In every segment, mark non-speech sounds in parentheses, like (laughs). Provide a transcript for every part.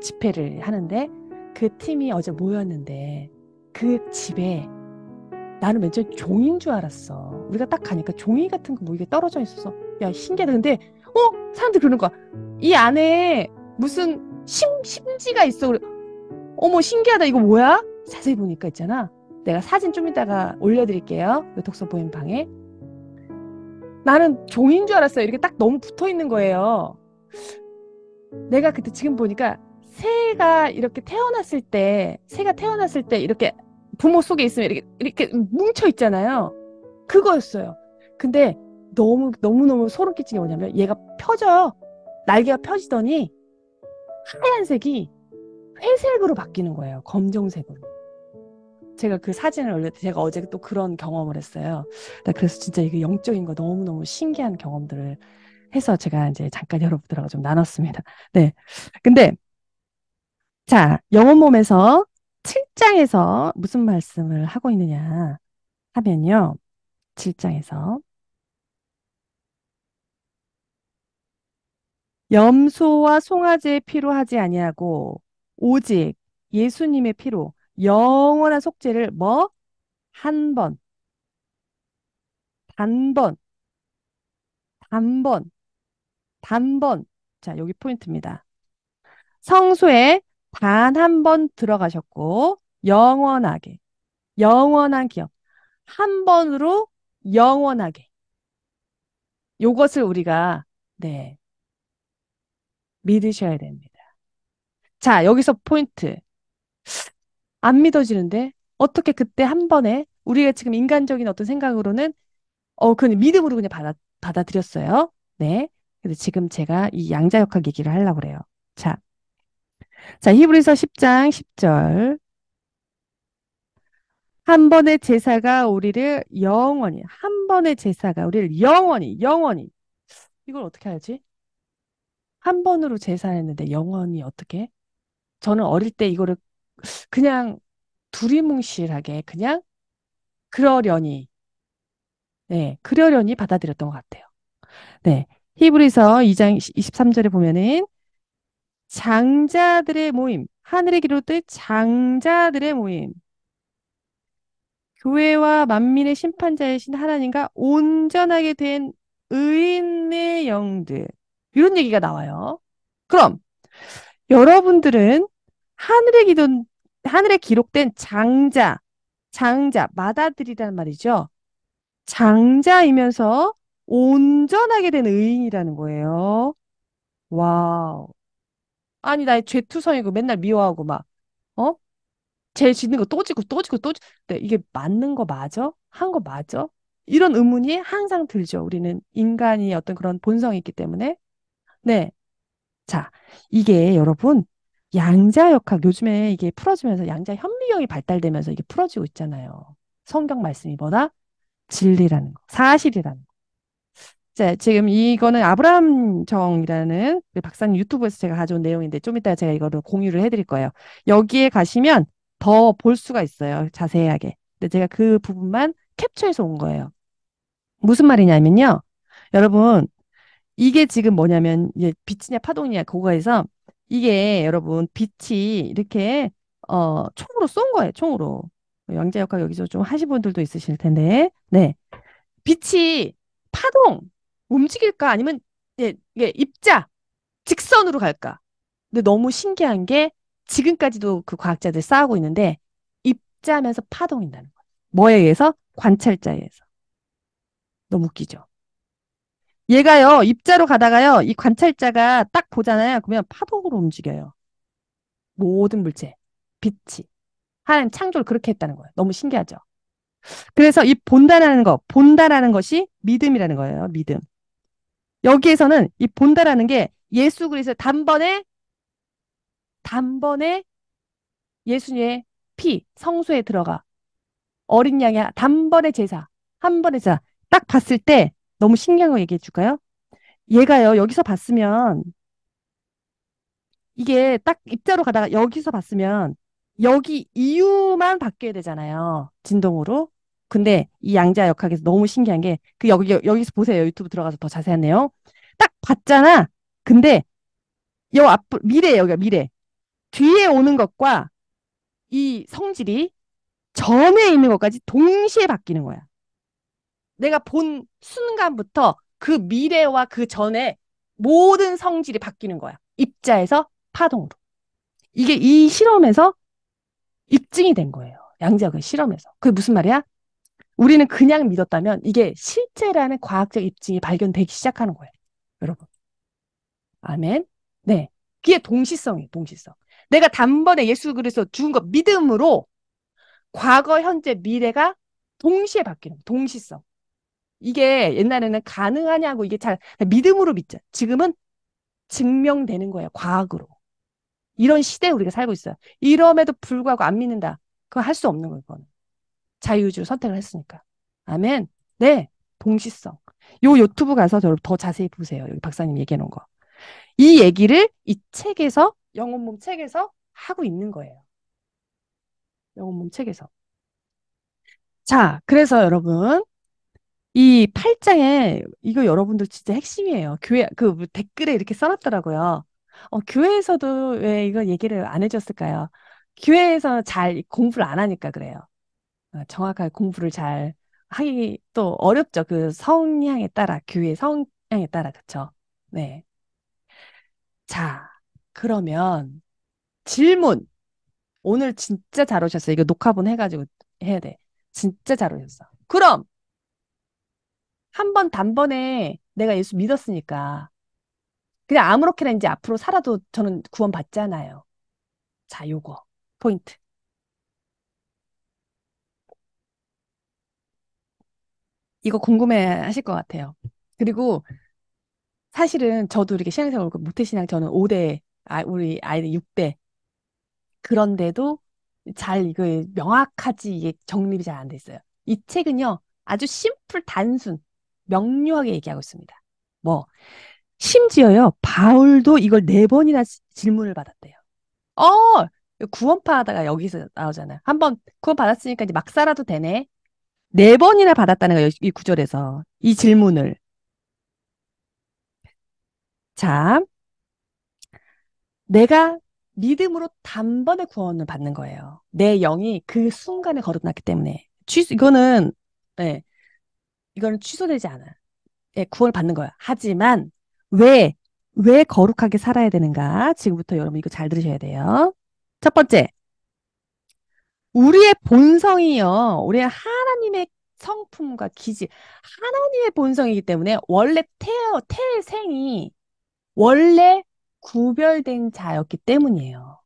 집회를 하는데 그 팀이 어제 모였는데 그 집에 나는 왠지 종인 줄 알았어. 우리가 딱 가니까 종이 같은 거 뭐 이게 떨어져 있어서 야 신기하다. 근데 어 사람들 그러는 거야. 이 안에 무슨 심 심지가 있어. 어머 신기하다. 이거 뭐야? 자세히 보니까 있잖아. 내가 사진 좀 이따가 올려드릴게요. 그 독서 보인 방에. 나는 종인 줄 알았어요. 이렇게 딱 너무 붙어 있는 거예요. 내가 그때 지금 보니까 새가 이렇게 태어났을 때 새가 태어났을 때 이렇게 부모 속에 있으면 이렇게 이렇게 뭉쳐 있잖아요. 그거였어요. 근데 너무 너무 너무 소름 끼치게 뭐냐면 얘가 펴져요. 날개가 펴지더니 하얀색이 회색으로 바뀌는 거예요. 검정색으로. 제가 그 사진을 올렸을때 제가 어제 또 그런 경험을 했어요. 그래서 진짜 이게 영적인 거 너무너무 신기한 경험들을 해서 제가 이제 잠깐 여러분들하고 좀 나눴습니다. 네. 근데 자, 영혼 몸에서 7장에서 무슨 말씀을 하고 있느냐 하면요. 7장에서 염소와 송아지의 피로 하지 아니하고 오직 예수님의 피로 영원한 속죄를 뭐 한 번, 단번, 단번 단번. 자, 여기 포인트입니다. 성소에 단 한 번 들어가셨고, 영원하게. 영원한 기억. 한 번으로 영원하게. 요것을 우리가, 네. 믿으셔야 됩니다. 자, 여기서 포인트. 안 믿어지는데, 어떻게 그때 한 번에 우리가 지금 인간적인 어떤 생각으로는, 어, 그 믿음으로 그냥 받아, 받아들였어요. 네. 근데 지금 제가 이 양자역학 얘기를 하려고 그래요. 자. 자, 히브리서 10장 10절. 한 번의 제사가 우리를 영원히, 한 번의 제사가 우리를 영원히, 영원히. 이걸 어떻게 알지? 한 번으로 제사했는데 영원히 어떻게? 저는 어릴 때 이거를 그냥 두리뭉실하게 그냥 그러려니, 네, 그러려니 받아들였던 것 같아요. 네, 히브리서 2장 23절에 보면은 장자들의 모임, 하늘의 기록된 장자들의 모임. 교회와 만민의 심판자이신 하나님과 온전하게 된 의인의 영들. 이런 얘기가 나와요. 그럼 여러분들은 하늘의 기도, 하늘에 기록된 장자, 장자, 마다들이란 말이죠. 장자이면서 온전하게 된 의인이라는 거예요. 와우. 아니, 나의 죄투성이고 맨날 미워하고 막, 어? 죄 짓는 거 또 짓고 또 짓고 또 짓. 근데 네, 이게 맞는 거 맞아? 한 거 맞아? 이런 의문이 항상 들죠. 우리는 인간이 어떤 그런 본성이 있기 때문에. 네. 자, 이게 여러분, 양자역학, 요즘에 이게 풀어지면서 양자 현미경이 발달되면서 이게 풀어지고 있잖아요. 성경 말씀이 뭐다? 진리라는 거, 사실이라는 거. 자, 지금 이거는 아브라함 정이라는 그 박사님 유튜브에서 제가 가져온 내용인데 좀 이따 제가 이거를 공유를 해드릴 거예요. 여기에 가시면 더 볼 수가 있어요. 자세하게. 근데 제가 그 부분만 캡처해서 온 거예요. 무슨 말이냐면요. 여러분, 이게 지금 뭐냐면 이제 빛이냐 파동이냐 그거에서 이게 여러분 빛이 이렇게 어 총으로 쏜 거예요. 총으로. 양자 역학 여기서 좀 하신 분들도 있으실 텐데. 네. 빛이 파동 움직일까? 아니면 예, 예, 입자 직선으로 갈까? 근데 너무 신기한 게 지금까지도 그 과학자들 싸우고 있는데 입자면서 파동인다는 거예요. 뭐에 의해서? 관찰자에 의해서. 너무 웃기죠? 얘가요, 입자로 가다가요, 이 관찰자가 딱 보잖아요. 그러면 파동으로 움직여요. 모든 물체, 빛이. 하나님 창조를 그렇게 했다는 거예요. 너무 신기하죠? 그래서 이 본다라는 거, 본다라는 것이 믿음이라는 거예요. 믿음. 여기에서는 이 본다라는 게 예수 그리스도 단번에 단번에 예수님의 피 성소에 들어가 어린 양의 단번에 제사 한 번의 제사 딱 봤을 때 너무 신기한 거 얘기해 줄까요? 얘가요 여기서 봤으면 이게 딱 입자로 가다가 여기서 봤으면 여기 이유만 바뀌어야 되잖아요 진동으로 근데 이 양자 역학에서 너무 신기한 게 그 여기 여기서 보세요. 유튜브 들어가서 더 자세한 내용. 딱 봤잖아. 근데 요앞 미래 여기가 미래. 뒤에 오는 것과 이 성질이 전에 있는 것까지 동시에 바뀌는 거야. 내가 본 순간부터 그 미래와 그 전에 모든 성질이 바뀌는 거야. 입자에서 파동으로. 이게 이 실험에서 입증이 된 거예요. 양자역학 실험에서. 그게 무슨 말이야? 우리는 그냥 믿었다면 이게 실제라는 과학적 입증이 발견되기 시작하는 거예요. 여러분. 아멘. 네. 그게 동시성이에요, 동시성. 내가 단번에 예수 그리스도 죽은 것 믿음으로 과거, 현재, 미래가 동시에 바뀌는 거예요. 동시성. 이게 옛날에는 가능하냐고 이게 잘 믿음으로 믿죠 지금은 증명되는 거예요, 과학으로. 이런 시대에 우리가 살고 있어요. 이럼에도 불구하고 안 믿는다. 그거 할 수 없는 거예요, 그거는. 자유의로 선택을 했으니까. 아멘. 네. 동시성. 요 유튜브 가서 저를 더 자세히 보세요. 여기 박사님 얘기해 놓은 거. 이 얘기를 이 책에서 영혼몸 책에서 하고 있는 거예요. 영혼몸 책에서. 자, 그래서 여러분 이 8장에 이거 여러분들 진짜 핵심이에요. 교회 그 뭐 댓글에 이렇게 써놨더라고요. 어, 교회에서도 왜 이거 얘기를 안 해줬을까요? 교회에서 잘 공부를 안 하니까 그래요. 어, 정확하게 공부를 잘 하기 또 어렵죠. 그 성향에 따라 교회 성향에 따라 그렇죠. 네. 자, 그러면 질문. 오늘 진짜 잘 오셨어요. 이거 녹화본 해가지고 해야 돼. 진짜 잘 오셨어. 그럼 한 번 단번에 내가 예수 믿었으니까 그냥 아무렇게나 이제 앞으로 살아도 저는 구원 받잖아요. 자, 요거 포인트. 이거 궁금해 하실 것 같아요. 그리고 사실은 저도 이렇게 신앙생활 고 그 모태신앙 저는 5대, 아, 우리 아이들 6대. 그런데도 잘 이거 그 명확하지 이게 정립이 잘 안 돼 있어요. 이 책은요, 아주 심플, 단순, 명료하게 얘기하고 있습니다. 뭐, 심지어요, 바울도 이걸 네 번이나 질문을 받았대요. 어! 구원파 하다가 여기서 나오잖아요. 한번 구원 받았으니까 이제 막 살아도 되네. 네 번이나 받았다는 거예요. 이 구절에서 이 질문을. 자, 내가 믿음으로 단번에 구원을 받는 거예요. 내 영이 그 순간에 거듭났기 때문에 취소 이거는 예. 네, 이거는 취소되지 않아. 예, 네, 구원을 받는 거야. 하지만 왜 왜 거룩하게 살아야 되는가? 지금부터 여러분 이거 잘 들으셔야 돼요. 첫 번째, 우리의 본성이요. 우리의 하나님의 성품과 기질, 하나님의 본성이기 때문에 원래 태어, 태생이 원래 구별된 자였기 때문이에요.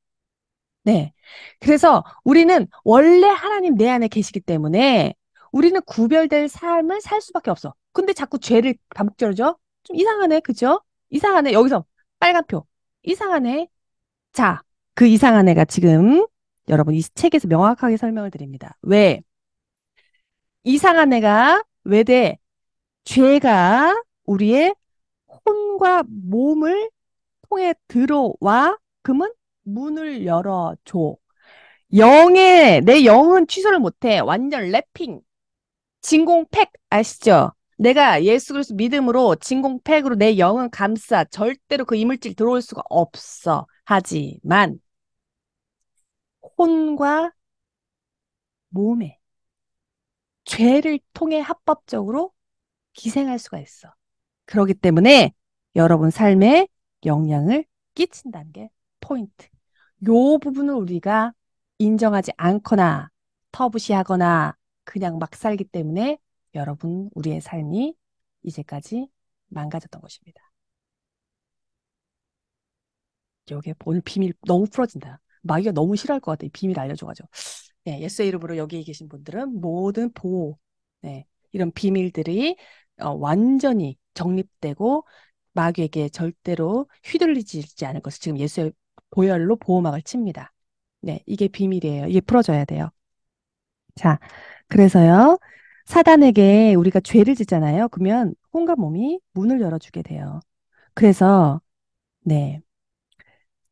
네. 그래서 우리는 원래 하나님 내 안에 계시기 때문에 우리는 구별될 삶을 살 수밖에 없어. 근데 자꾸 죄를 반복적으로죠? 좀 이상하네, 그죠? 이상하네. 여기서 빨간 표. 이상하네. 자, 그 이상한 애가 지금 여러분 이 책에서 명확하게 설명을 드립니다. 왜? 이상한 애가 왜돼? 죄가 우리의 혼과 몸을 통해 들어와 금은 문을 열어줘. 영의 내 영은 취소를 못해. 완전 랩핑. 진공팩 아시죠? 내가 예수 그리스도 믿음으로 진공팩으로 내 영은 감싸 절대로 그 이물질 들어올 수가 없어. 하지만 혼과 몸에 죄를 통해 합법적으로 기생할 수가 있어. 그러기 때문에 여러분 삶에 영향을 끼친다는 게 포인트. 요 부분을 우리가 인정하지 않거나 터부시하거나 그냥 막 살기 때문에 여러분 우리의 삶이 이제까지 망가졌던 것입니다. 여기 오늘 비밀 너무 풀어진다. 마귀가 너무 싫어할 것 같아요. 비밀 알려줘가지고. 네, 예수의 이름으로 여기 계신 분들은 모든 보호, 네, 이런 비밀들이 어, 완전히 정립되고 마귀에게 절대로 휘둘리지 않을 것을 지금 예수의 보혈로 보호막을 칩니다. 네, 이게 비밀이에요. 이게 풀어져야 돼요. 자, 그래서요. 사단에게 우리가 죄를 짓잖아요. 그러면 혼과 몸이 문을 열어주게 돼요. 그래서, 네.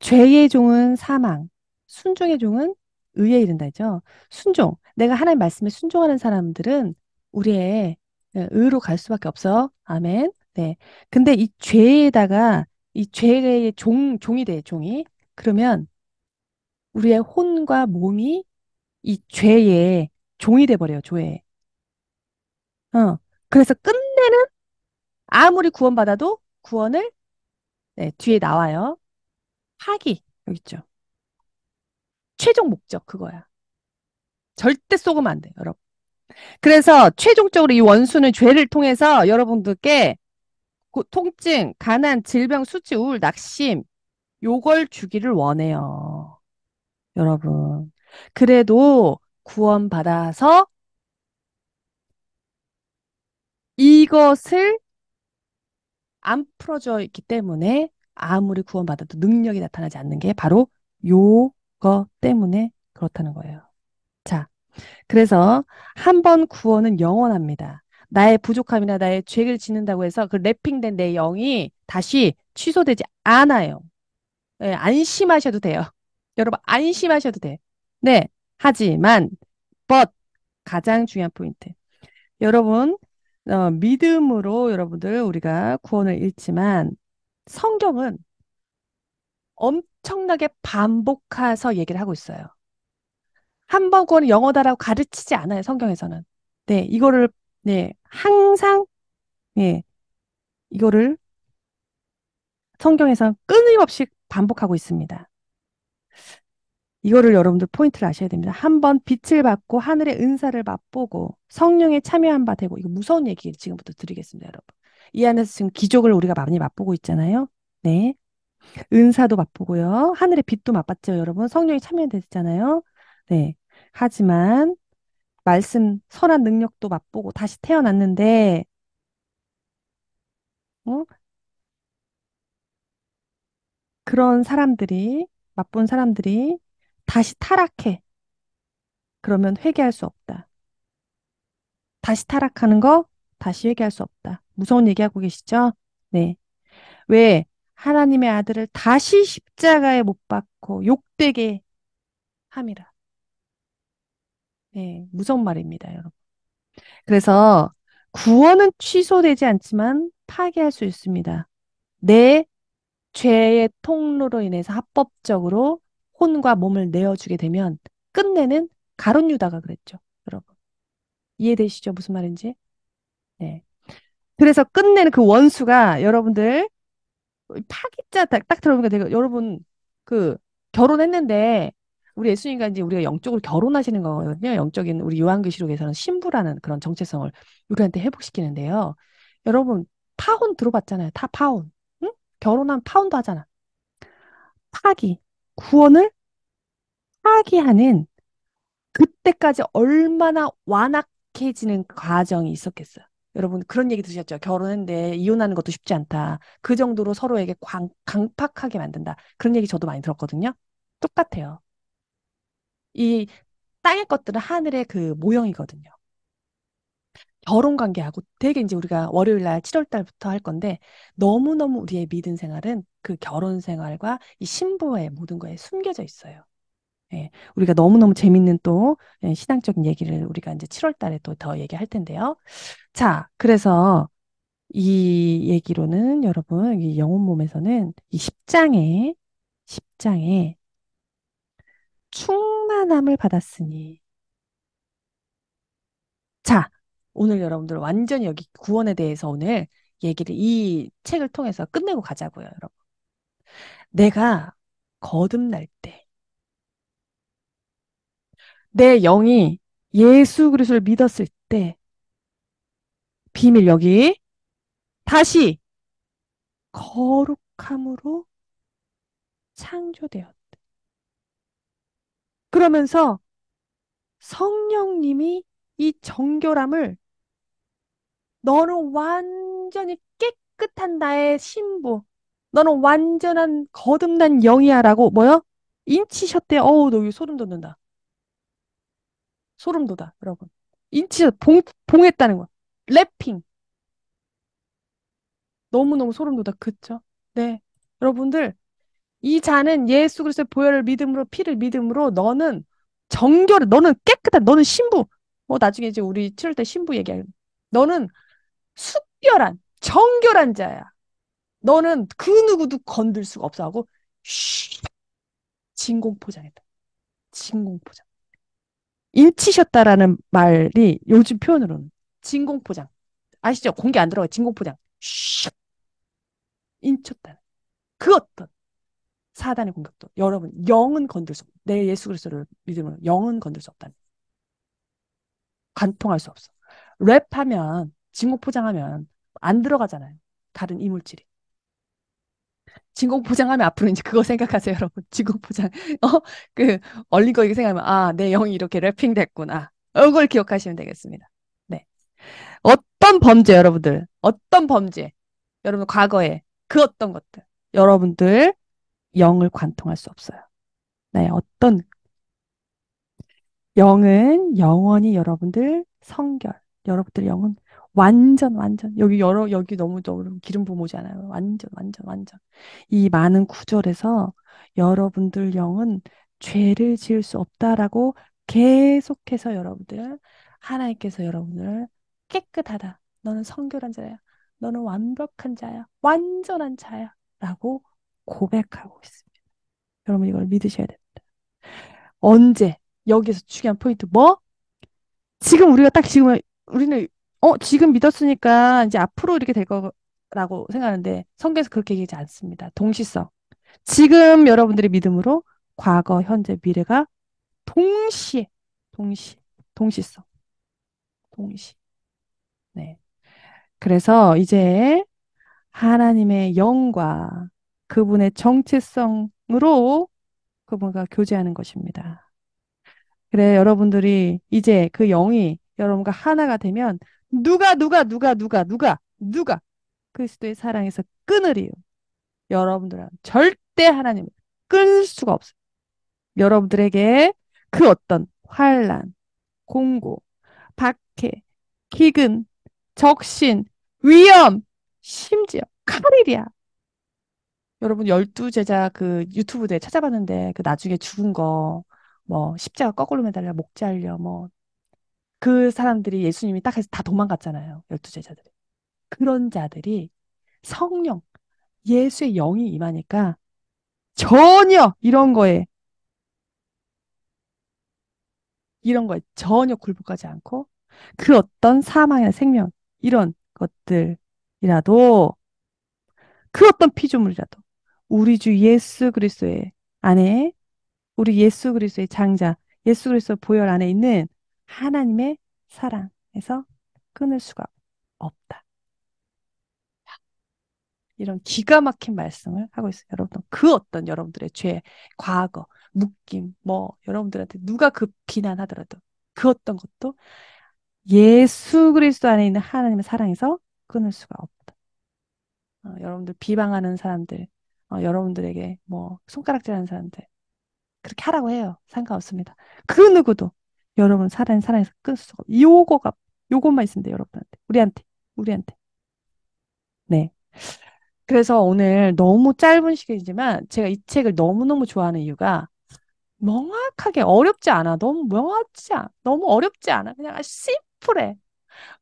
죄의 종은 사망, 순종의 종은 의에 이른다 죠 순종. 내가 하나님 말씀에 순종하는 사람들은 우리의 네, 의로 갈 수밖에 없어. 아멘. 네. 근데 이 죄에다가 이 죄의 종 종이 돼 종이. 그러면 우리의 혼과 몸이 이 죄의 종이 돼 버려요. 조에 어. 그래서 끝내는 아무리 구원받아도 구원을 네, 뒤에 나와요. 파기 여기 있죠. 최종 목적 그거야. 절대 속으면 안 돼, 여러분. 그래서 최종적으로 이 원수는 죄를 통해서 여러분들께 통증, 가난, 질병, 수치, 우울, 낙심 요걸 주기를 원해요. 여러분. 그래도 구원받아서 이것을 안 풀어져 있기 때문에 아무리 구원받아도 능력이 나타나지 않는 게 바로 요거 때문에 그렇다는 거예요. 자, 그래서 한 번 구원은 영원합니다. 나의 부족함이나 나의 죄를 짓는다고 해서 그 랩핑된 내 영이 다시 취소되지 않아요. 네, 안심하셔도 돼요. (laughs) 여러분 안심하셔도 돼. 네, 하지만 but 가장 중요한 포인트. 여러분 어, 믿음으로 여러분들 우리가 구원을 잃지만 성경은 엄청나게 반복해서 얘기를 하고 있어요. 한번 구원은 영어다라고 가르치지 않아요, 성경에서는. 네, 이거를, 네, 항상, 네, 이거를 성경에서는 끊임없이 반복하고 있습니다. 이거를 여러분들 포인트를 아셔야 됩니다. 한 번 빛을 받고 하늘의 은사를 맛보고 성령에 참여한 바 되고 이거 무서운 얘기 를 지금부터 드리겠습니다, 여러분. 이 안에서 지금 기적을 우리가 많이 맛보고 있잖아요. 네. 은사도 맛보고요. 하늘의 빛도 맛봤죠, 여러분. 성령이 참여되잖아요. 네. 하지만 말씀 선한 능력도 맛보고 다시 태어났는데 어? 그런 사람들이 맛본 사람들이 다시 타락해. 그러면 회개할 수 없다. 다시 타락하는 거 다시 회개할 수 없다. 무서운 얘기하고 계시죠? 네. 왜 하나님의 아들을 다시 십자가에 못 박고 욕되게 함이라. 네, 무슨 말입니다, 여러분. 그래서 구원은 취소되지 않지만 파괴할 수 있습니다. 내 죄의 통로로 인해서 합법적으로 혼과 몸을 내어주게 되면 끝내는 가론 유다가 그랬죠, 여러분. 이해되시죠? 무슨 말인지? 네. 그래서 끝내는 그 원수가 여러분들 파기자 딱, 딱 들어보니까 되가 여러분 그 결혼했는데 우리 예수님과 이제 우리가 영적으로 결혼하시는 거거든요. 영적인 우리 요한계시록에서는 신부라는 그런 정체성을 우리한테 회복시키는데요. 여러분 파혼 들어봤잖아요. 다 파혼. 응? 결혼하면 파혼도 하잖아. 파기 구원을 파기하는 그때까지 얼마나 완악해지는 과정이 있었겠어요. 여러분 그런 얘기 들으셨죠? 결혼했는데 이혼하는 것도 쉽지 않다. 그 정도로 서로에게 광, 강팍하게 만든다. 그런 얘기 저도 많이 들었거든요. 똑같아요. 이 땅의 것들은 하늘의 그 모형이거든요. 결혼 관계하고 되게 이제 우리가 월요일 날 7월 달부터 할 건데 너무너무 우리의 믿음 생활은 그 결혼 생활과 이 신부의 모든 거에 숨겨져 있어요. 예, 우리가 너무너무 재밌는 또 예, 신앙적인 얘기를 우리가 이제 7월 달에 또 더 얘기할 텐데요. 자, 그래서 이 얘기로는 여러분, 이 영혼 몸에서는 이 10장에, 10장에 충만함을 받았으니. 자, 오늘 여러분들 완전히 여기 구원에 대해서 오늘 얘기를 이 책을 통해서 끝내고 가자고요, 여러분. 내가 거듭날 때, 내 영이 예수 그리스도를 믿었을 때 비밀 여기 다시 거룩함으로 창조되었다. 그러면서 성령님이 이 정결함을 너는 완전히 깨끗한 나의 신부, 너는 완전한 거듭난 영이야라고 뭐요? 인치셨대. 어우, 너이 소름 돋는다. 소름 돋아, 여러분. 진짜 봉, 봉했다는 거 랩핑. 너무너무 소름 돋아. 그쵸? 네. 여러분들, 이 잔은 예수 그리스의 보혈을 믿음으로 피를 믿음으로 너는 정결, 너는 깨끗한, 너는 신부. 뭐 나중에 이제 우리 치를 때 신부 얘기할. 너는 숙결한, 정결한 자야. 너는 그 누구도 건들 수가 없어 하고 쉿, 진공포장했다. 진공포장. 일치셨다라는 말이 요즘 표현으로는 진공포장. 아시죠? 공기 안 들어가 진공포장. 슉! 인쳤다는. 그 어떤 사단의 공격도 여러분 영은 건들 수 없. 내 예수 그리스도를 믿으면 영은 건들 수 없다는. 관통할 수 없어. 랩하면 진공 포장하면 안 들어가잖아요. 다른 이물질이. 진공 포장하면 앞으로 이제 그거 생각하세요, 여러분. 진공 포장. 어, 그 얼린 거 이렇게 생각하면 아, 내 영이 이렇게 랩핑 됐구나. 이걸 기억하시면 되겠습니다. 네. 어떤 범죄 여러분들? 어떤 범죄? 여러분 과거에 그 어떤 것들 여러분들 영을 관통할 수 없어요. 네, 어떤 영은 영원히 여러분들 성결, 여러분들 영은 완전 완전 여기 여러 여기 너무 너무 기름 부모잖아요. 완전 완전 완전 이 많은 구절에서 여러분들 영은 죄를 지을 수 없다라고 계속해서 여러분들 하나님께서 여러분을 깨끗하다. 너는 성결한 자야. 너는 완벽한 자야. 완전한 자야라고 고백하고 있습니다. 여러분 이걸 믿으셔야 됩니다. 언제 여기서 중요한 포인트 뭐? 지금 우리가 딱 지금 우리는 어, 지금 믿었으니까 이제 앞으로 이렇게 될 거라고 생각하는데 성경에서 그렇게 얘기하지 않습니다. 동시성. 지금 여러분들이 믿음으로 과거, 현재, 미래가 동시에, 동시, 동시성. 동시. 네. 그래서 이제 하나님의 영과 그분의 정체성으로 그분과 교제하는 것입니다. 그래 여러분들이 이제 그 영이 여러분과 하나가 되면 누가 누가 누가 누가 누가 누가 그리스도의 사랑에서 끊으리요. 여러분들은 절대 하나님을 끌 수가 없어요. 여러분들에게 그 어떤 환란, 공고, 박해, 기근, 적신, 위험, 심지어 칼이랴. 여러분 열두 제자 그 유튜브 에 찾아봤는데 그 나중에 죽은 거 뭐 십자가 거꾸로 매달려 목 잘려 뭐그 사람들이 예수님이 딱 해서 다 도망갔잖아요. 열두 제자들 그런 자들이 성령, 예수의 영이 임하니까 전혀 이런 거에 이런 거에 전혀 굴복하지 않고 그 어떤 사망이 생명 이런 것들이라도 그 어떤 피조물이라도 우리 주 예수 그리스도의 안에 우리 예수 그리스도의 장자 예수 그리스도 보혈 안에 있는 하나님의 사랑에서 끊을 수가 없다. 이런 기가 막힌 말씀을 하고 있어요. 여러분, 그 어떤 여러분들의 죄, 과거, 묶임, 뭐, 여러분들한테 누가 그 비난하더라도 그 어떤 것도 예수 그리스도 안에 있는 하나님의 사랑에서 끊을 수가 없다. 어, 여러분들 비방하는 사람들, 어, 여러분들에게 뭐 손가락질하는 사람들 그렇게 하라고 해요. 상관없습니다. 그 누구도 여러분 사랑 사랑에서 끊을 수가 요거가 요것만 있으면 돼요 여러분한테 우리한테 우리한테 네 그래서 오늘 너무 짧은 시간이지만 제가 이 책을 너무너무 좋아하는 이유가 명확하게 어렵지 않아 너무 명확지 않아 너무 어렵지 않아 그냥 심플해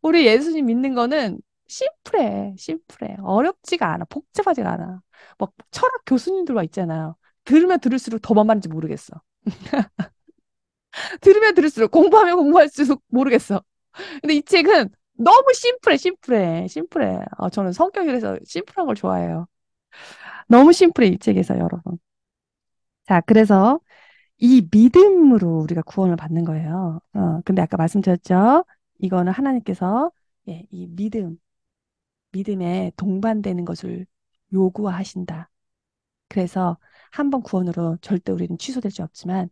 우리 예수님 믿는 거는 심플해 심플해 어렵지가 않아 복잡하지가 않아 막 철학 교수님들 와 있잖아요 들으면 들을수록 더만 말인지 모르겠어 (laughs) 들으면 들을수록 공부하면 공부할수록 모르겠어. 근데 이 책은 너무 심플해, 심플해, 심플해. 어, 저는 성격이라서 심플한 걸 좋아해요. 너무 심플해, 이 책에서 여러분. 자, 그래서 이 믿음으로 우리가 구원을 받는 거예요. 어, 근데 아까 말씀드렸죠? 이거는 하나님께서 예, 이 믿음, 믿음에 동반되는 것을 요구하신다. 그래서 한 번 구원으로 절대 우리는 취소될 수 없지만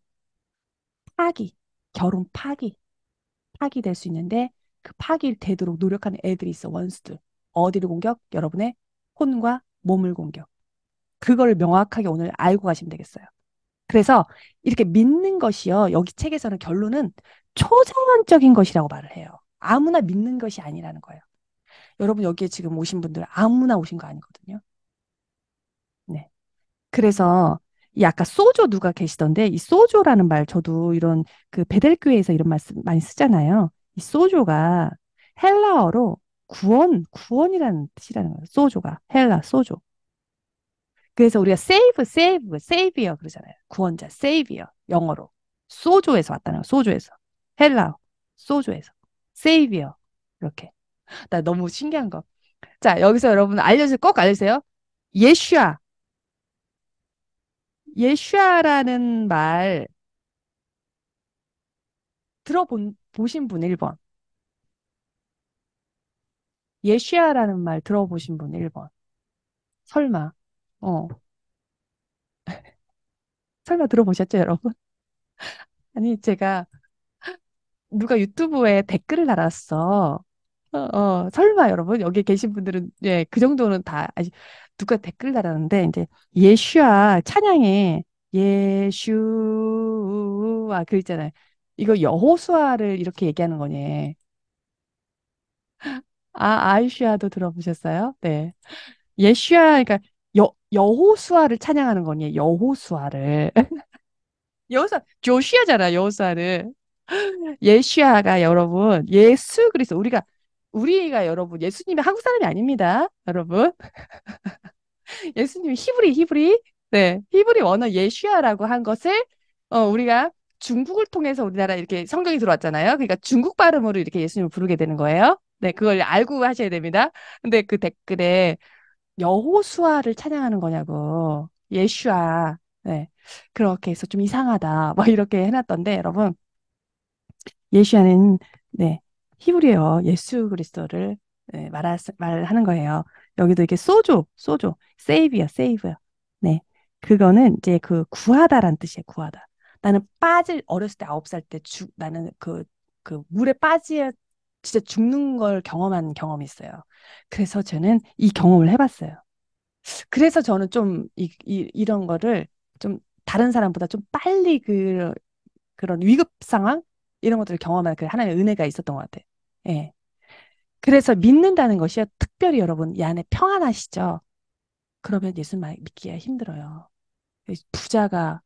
파기, 결혼 파기, 파기될 수 있는데 그 파기를 되도록 노력하는 애들이 있어, 원수들. 어디를 공격? 여러분의 혼과 몸을 공격. 그걸 명확하게 오늘 알고 가시면 되겠어요. 그래서 이렇게 믿는 것이요. 여기 책에서는 결론은 초자연적인 것이라고 말을 해요. 아무나 믿는 것이 아니라는 거예요. 여러분 여기에 지금 오신 분들 아무나 오신 거 아니거든요. 네. 그래서 약간 소조 누가 계시던데 이 소조라는 말 저도 이런 그 베델교회에서 이런 말 쓰, 많이 쓰잖아요. 이 소조가 헬라어로 구원, 구원이라는 뜻이라는 거예요. 소조가 헬라 소조. 그래서 우리가 save, save, savior 그러잖아요. 구원자, savior 영어로 소조에서 왔다는 거. 소조에서 헬라 소조에서 savior 이렇게. 나 너무 신기한 거. 자 여기서 여러분 알려주세요. 꼭 알려주세요. 예슈아 예슈아라는 말 들어본 보신 분 1번. 예슈아라는 말 들어보신 분 1번. 설마. 어. (laughs) 설마 들어보셨죠, 여러분? (laughs) 아니, 제가 누가 유튜브에 댓글을 달았어. 어, 어, 설마 여러분 여기 계신 분들은 예, 그 정도는 다 아시 누가 댓글 달았는데 이제 예슈아 찬양에 예슈아 그 있잖아요. 이거 여호수아를 이렇게 얘기하는 거니. 아, 아이슈아도 들어보셨어요? 네. 예슈아, 그러니까 여, 여호수아를 찬양하는 거니, 여호수아를. (laughs) 여호수아, 조슈아잖아, 여호수아를. (gasps) 예슈아가 여러분, 예수 그리스 우리가 우리가 여러분 예수님이 한국 사람이 아닙니다. 여러분. (laughs) 예수님이 히브리 히브리 네 히브리 원어 예슈아라고 한 것을 어, 우리가 중국을 통해서 우리나라 이렇게 성경이 들어왔잖아요. 그러니까 중국 발음으로 이렇게 예수님을 부르게 되는 거예요. 네, 그걸 알고 하셔야 됩니다. 근데 그 댓글에 여호수아를 찬양하는 거냐고 예슈아 네 그렇게 해서 좀 이상하다 막 이렇게 해놨던데 여러분 예슈아는 네 히브리어 예수 그리스도를 예, 말하, 말하는 거예요. 여기도 이게 소조, 소조, 세이비어, 세이브요. 네. 그거는 이제 그 구하다란 뜻이에요. 구하다. 나는 빠질 어렸을 때 아홉 살 때 죽 나는 그그 그 물에 빠지에 진짜 죽는 걸 경험한 경험이 있어요. 그래서 저는 이 경험을 해봤어요. 그래서 저는 좀 이, 이, 이런 거를 좀 다른 사람보다 좀 빨리 그 그런 위급 상황 이런 것들을 경험한 그하나의 은혜가 있었던 것 같아요. 예. 그래서 믿는다는 것이요. 특별히 여러분, 이 안에 평안하시죠? 그러면 예수 믿기가 힘들어요. 부자가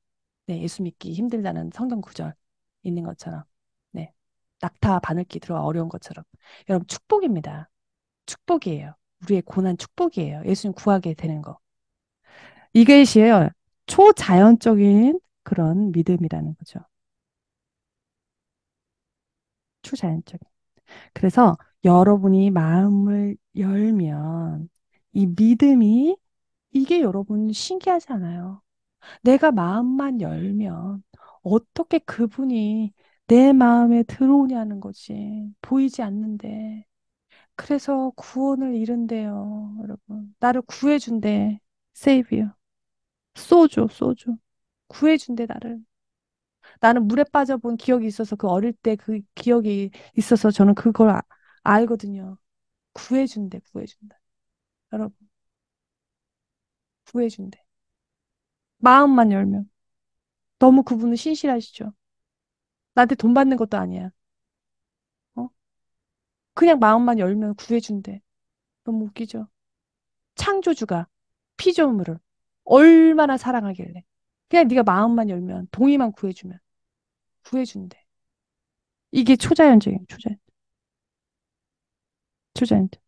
네, 예수 믿기 힘들다는 성경 구절 있는 것처럼. 네. 낙타 바늘기 들어와 어려운 것처럼. 여러분, 축복입니다. 축복이에요. 우리의 고난 축복이에요. 예수님 구하게 되는 거. 이것이에요. 초자연적인 그런 믿음이라는 거죠. 초자연적인. 그래서 여러분이 마음을 열면 이 믿음이 이게 여러분 신기하지 않아요? 내가 마음만 열면 어떻게 그분이 내 마음에 들어오냐는 거지. 보이지 않는데. 그래서 구원을 잃은대요, 여러분. 나를 구해준대. 세이비요 쏘죠, 쏘죠. 구해준대, 나를. 나는 물에 빠져본 기억이 있어서 그 어릴 때 그 기억이 있어서 저는 그걸 아, 알거든요. 구해준대, 구해준다. 여러분. 구해준대. 마음만 열면. 너무 그분은 신실하시죠. 나한테 돈 받는 것도 아니야. 어? 그냥 마음만 열면 구해준대. 너무 웃기죠? 창조주가 피조물을 얼마나 사랑하길래. 그냥 네가 마음만 열면 동의만 구해주면 구해준대. 이게 초자연적인 초자연. 초자연. 적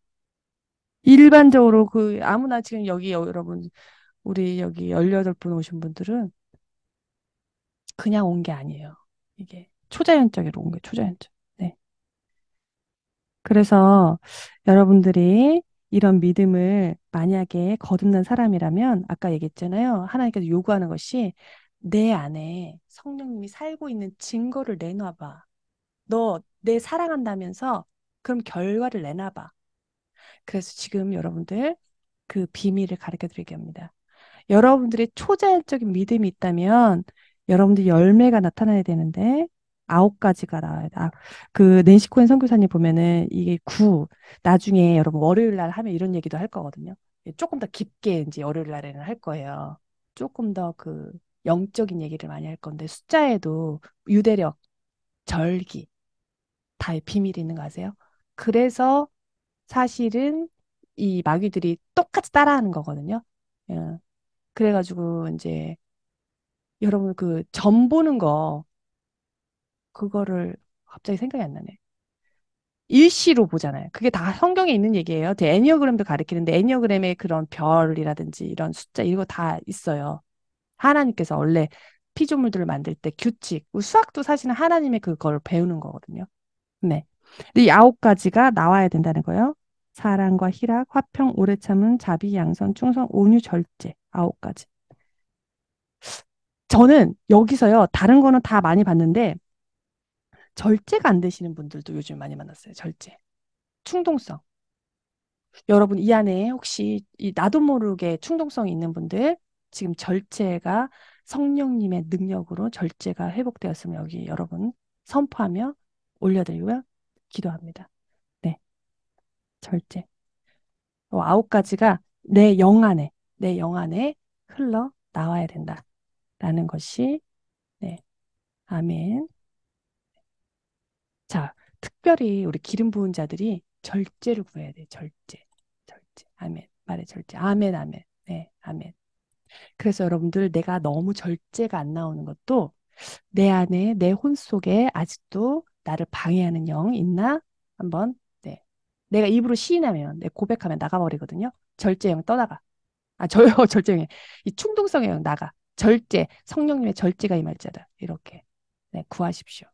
일반적으로 그 아무나 지금 여기 여러분 우리 여기 18분 오신 분들은 그냥 온 게 아니에요. 이게 초자연적으로 온 거예요. 초자연적. 네. 그래서 여러분들이 이런 믿음을 만약에 거듭난 사람이라면 아까 얘기했잖아요. 하나님께서 요구하는 것이 내 안에 성령님이 살고 있는 증거를 내놔봐. 너 내 사랑한다면서 그럼 결과를 내놔봐. 그래서 지금 여러분들 그 비밀을 가르쳐 드리게 합니다. 여러분들의 초자연적인 믿음이 있다면 여러분들 열매가 나타나야 되는데 아홉 가지가 나와요. 아, 그 낸시 코엔 선교사님 보면은 이게 구 나중에 여러분 월요일 날 하면 이런 얘기도 할 거거든요. 예, 조금 더 깊게 이제 월요일 날에는 할 거예요. 조금 더 그 영적인 얘기를 많이 할 건데 숫자에도 유대력, 절기 다의 비밀이 있는 거 아세요? 그래서 사실은 이 마귀들이 똑같이 따라하는 거거든요. 예. 그래가지고 이제 여러분 그 점 보는 거 그거를 갑자기 생각이 안 나네. 일시로 보잖아요. 그게 다 성경에 있는 얘기예요. 제 애니어그램도 가르키는데 애니어그램의 그런 별이라든지 이런 숫자 이거 다 있어요. 하나님께서 원래 피조물들을 만들 때 규칙, 그 수학도 사실은 하나님의 그걸 배우는 거거든요. 네. 이 아홉 가지가 나와야 된다는 거예요. 사랑과 희락, 화평, 오래 참음, 자비, 양선, 충성, 온유, 절제. 아홉 가지. 저는 여기서요, 다른 거는 다 많이 봤는데, 절제가 안 되시는 분들도 요즘 많이 만났어요. 절제. 충동성. 여러분 이 안에 혹시 이 나도 모르게 충동성이 있는 분들 지금 절제가 성령님의 능력으로 절제가 회복되었으면 여기 여러분 선포하며 올려드리고요. 기도합니다. 네. 절제. 어, 아홉 가지가 내 영 안에, 내 영 안에 흘러 나와야 된다. 라는 것이, 네. 아멘. 자, 특별히 우리 기름 부은 자들이 절제를 구해야 돼. 절제. 절제. 아멘. 말해 절제. 아멘, 아멘. 네, 아멘. 그래서 여러분들 내가 너무 절제가 안 나오는 것도 내 안에 내 혼 속에 아직도 나를 방해하는 영 있나 한번 네 내가 입으로 시인하면 내 고백하면 나가버리거든요 절제 영 떠나가 아 (laughs) 저요 절제 영이 충동성의 영 나가 절제 성령님의 절제가 임할 자다 이렇게 네 구하십시오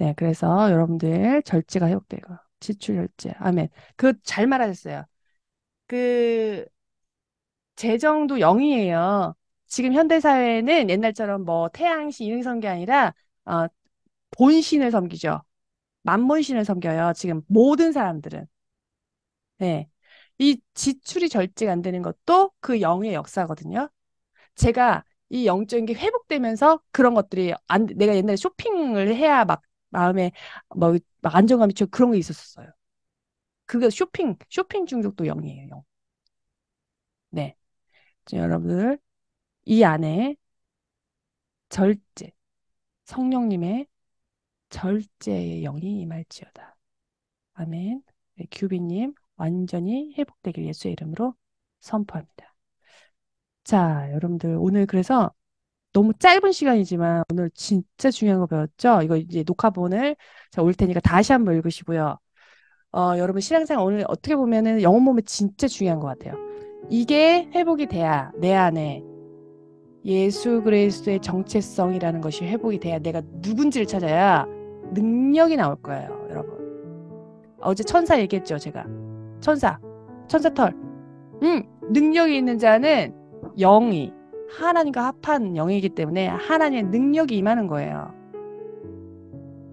네, 그래서 여러분들 절제가 회복되고 지출 절제. 아멘. 그 잘 말하셨어요. 그 재정도 영이에요 지금 현대 사회는 옛날처럼 뭐 태양신 인성계 아니라 어, 본신을 섬기죠. 만본신을 섬겨요. 지금 모든 사람들은. 네. 이 지출이 절제가 안 되는 것도 그 영의 역사거든요. 제가 이 영적인 게 회복되면서 그런 것들이 안, 내가 옛날에 쇼핑을 해야 막 마음에 뭐 안정감이 좀 그런 게 있었어요. 그게 쇼핑 쇼핑 중독도 영이에요 영. 네. 여러분들 이 안에 절제 성령님의 절제의 영이 임할지어다. 아멘. 네, 규비님 완전히 회복되길 예수의 이름으로 선포합니다. 자, 여러분들 오늘 그래서 너무 짧은 시간이지만 오늘 진짜 중요한 거 배웠죠? 이거 이제 녹화본을 제가 올 테니까 다시 한번 읽으시고요. 어, 여러분 신앙생 오늘 어떻게 보면은 영혼 몸에 진짜 중요한 것 같아요. 이게 회복이 돼야 내 안에 예수 그리스도의 정체성이라는 것이 회복이 돼야 내가 누군지를 찾아야 능력이 나올 거예요, 여러분. 어제 천사 얘기했죠, 제가. 천사, 천사털. 음, 능력이 있는 자는 영이 하나님과 합한 영이기 때문에 하나님의 능력이 임하는 거예요.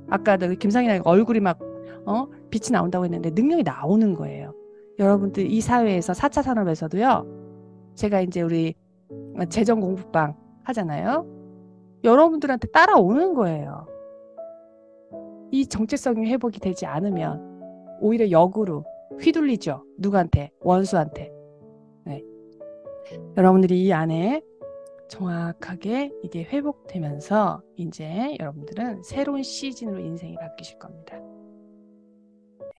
아까 김상희나 얼굴이 막 어? 빛이 나온다고 했는데 능력이 나오는 거예요. 여러분들 이 사회에서 4차 산업에서도요. 제가 이제 우리 재정 공부방 하잖아요. 여러분들한테 따라오는 거예요. 이 정체성이 회복이 되지 않으면 오히려 역으로 휘둘리죠. 누구한테? 원수한테. 네. 여러분들이 이 안에 정확하게 이게 회복되면서 이제 여러분들은 새로운 시즌으로 인생이 바뀌실 겁니다.